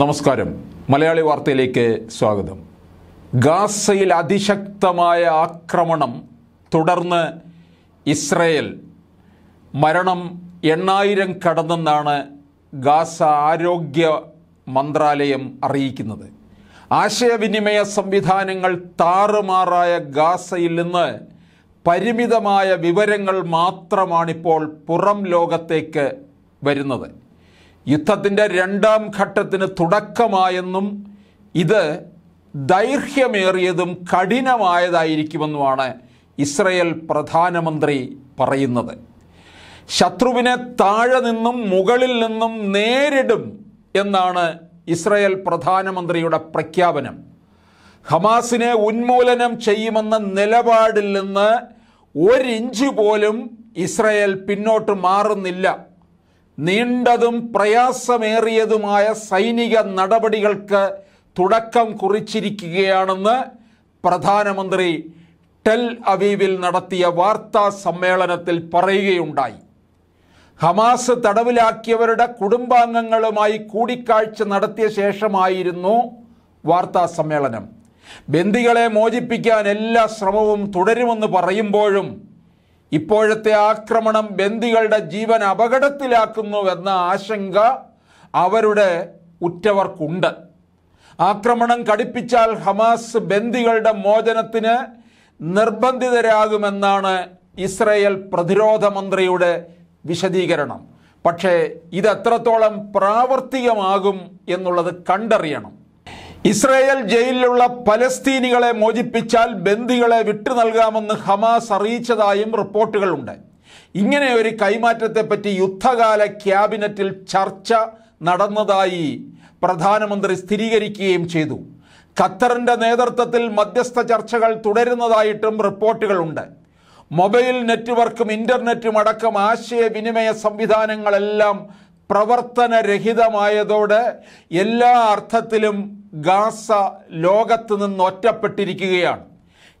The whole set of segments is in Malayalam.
നമസ്കാരം മലയാളി വാർത്തയിലേക്ക് സ്വാഗതം ഗാസയിൽ അതിശക്തമായ ആക്രമണം തുടർന്ന് ഇസ്രയേൽ മരണം എണ്ണായിരം കടന്നെന്നാണ് ഗാസ ആരോഗ്യ മന്ത്രാലയം അറിയിക്കുന്നത് ആശയവിനിമയ സംവിധാനങ്ങൾ താറുമാറായ ഗാസയിൽ നിന്ന് പരിമിതമായ വിവരങ്ങൾ മാത്രമാണിപ്പോൾ പുറം ലോകത്തേക്ക് വരുന്നത് യുദ്ധത്തിൻ്റെ രണ്ടാം ഘട്ടത്തിന് തുടക്കമായെന്നും ഇത് ദൈർഘ്യമേറിയതും കഠിനമായതായിരിക്കുമെന്നുമാണ് ഇസ്രയേൽ പ്രധാനമന്ത്രി പറയുന്നത് ശത്രുവിനെ താഴെ നിന്നും മുകളിൽ നിന്നും നേരിടും എന്നാണ് ഇസ്രയേൽ പ്രധാനമന്ത്രിയുടെ പ്രഖ്യാപനം ഹമാസിനെ ഉന്മൂലനം ചെയ്യുമെന്ന നിലപാടിൽ നിന്ന് ഒരിഞ്ച് പോലും ഇസ്രയേൽ പിന്നോട്ട് മാറുന്നില്ല നീണ്ടതും പ്രയാസമേറിയതുമായ സൈനിക നടപടികൾക്ക് തുടക്കം കുറിച്ചിരിക്കുകയാണെന്ന് പ്രധാനമന്ത്രി ടെൽ അവീവിൽ നടത്തിയ വാർത്താ സമ്മേളനത്തിൽ പറയുകയുണ്ടായി ഹമാസ് തടവിലാക്കിയവരുടെ കുടുംബാംഗങ്ങളുമായി കൂടിക്കാഴ്ച നടത്തിയ ശേഷമായിരുന്നു വാർത്താ സമ്മേളനം ബന്ദികളെ മോചിപ്പിക്കാൻ എല്ലാ ശ്രമവും തുടരുമെന്ന് പറയുമ്പോഴും ഇപ്പോഴത്തെ ആക്രമണം ബന്ദികളുടെ ജീവൻ അപകടത്തിലാക്കുന്നു എന്ന ആശങ്ക അവരുടെ ഉറ്റവർക്കുണ്ട് ആക്രമണം കടുപ്പിച്ചാൽ ഹമാസ് ബന്ദികളുടെ മോചനത്തിന് നിർബന്ധിതരാകുമെന്നാണ് ഇസ്രയേൽ പ്രതിരോധ മന്ത്രിയുടെ വിശദീകരണം പക്ഷേ ഇത് എത്രത്തോളം പ്രാവർത്തികമാകും എന്നുള്ളത് കണ്ടറിയണം ഇസ്രയേൽ ജയിലിലുള്ള പലസ്തീനികളെ മോചിപ്പിച്ചാൽ ബന്ദികളെ വിട്ടു നൽകാമെന്ന് ഹമാസ് അറിയിച്ചതായും റിപ്പോർട്ടുകളുണ്ട് ഇങ്ങനെ ഒരു കൈമാറ്റത്തെപ്പറ്റി യുദ്ധകാല ക്യാബിനറ്റിൽ ചർച്ച നടന്നതായി പ്രധാനമന്ത്രി സ്ഥിരീകരിക്കുകയും ചെയ്തു ഖത്തറിൻ്റെ നേതൃത്വത്തിൽ മധ്യസ്ഥ ചർച്ചകൾ തുടരുന്നതായിട്ടും റിപ്പോർട്ടുകളുണ്ട് മൊബൈൽ നെറ്റ്വർക്കും ഇൻ്റർനെറ്റും അടക്കം ആശയവിനിമയ സംവിധാനങ്ങളെല്ലാം പ്രവർത്തനരഹിതമായതോടെ എല്ലാ അർത്ഥത്തിലും ഗാസ ലോകത്ത് നിന്ന് ഒറ്റപ്പെട്ടിരിക്കുകയാണ്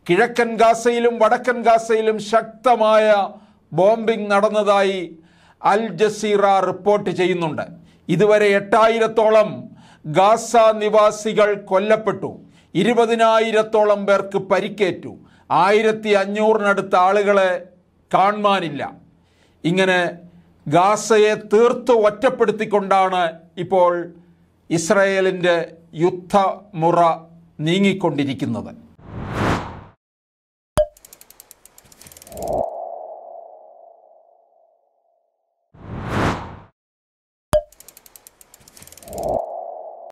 കിഴക്കൻ ഗാസയിലും വടക്കൻ ഗാസയിലും ശക്തമായ ബോംബിംഗ് നടന്നതായി അൽ ജസീറ റിപ്പോർട്ട് ചെയ്യുന്നുണ്ട് ഇതുവരെ എട്ടായിരത്തോളം ഗാസ നിവാസികൾ കൊല്ലപ്പെട്ടു ഇരുപതിനായിരത്തോളം പേർക്ക് പരിക്കേറ്റു ആയിരത്തി അഞ്ഞൂറിനടുത്ത ആളുകളെ കാണുവാനില്ല ഇങ്ങനെ ഗാസയെ തീർത്ത് ഒറ്റപ്പെടുത്തിക്കൊണ്ടാണ് ഇപ്പോൾ ഇസ്രയേലിൻ്റെ യുദ്ധമുറ നീങ്ങിക്കൊണ്ടിരിക്കുന്നത്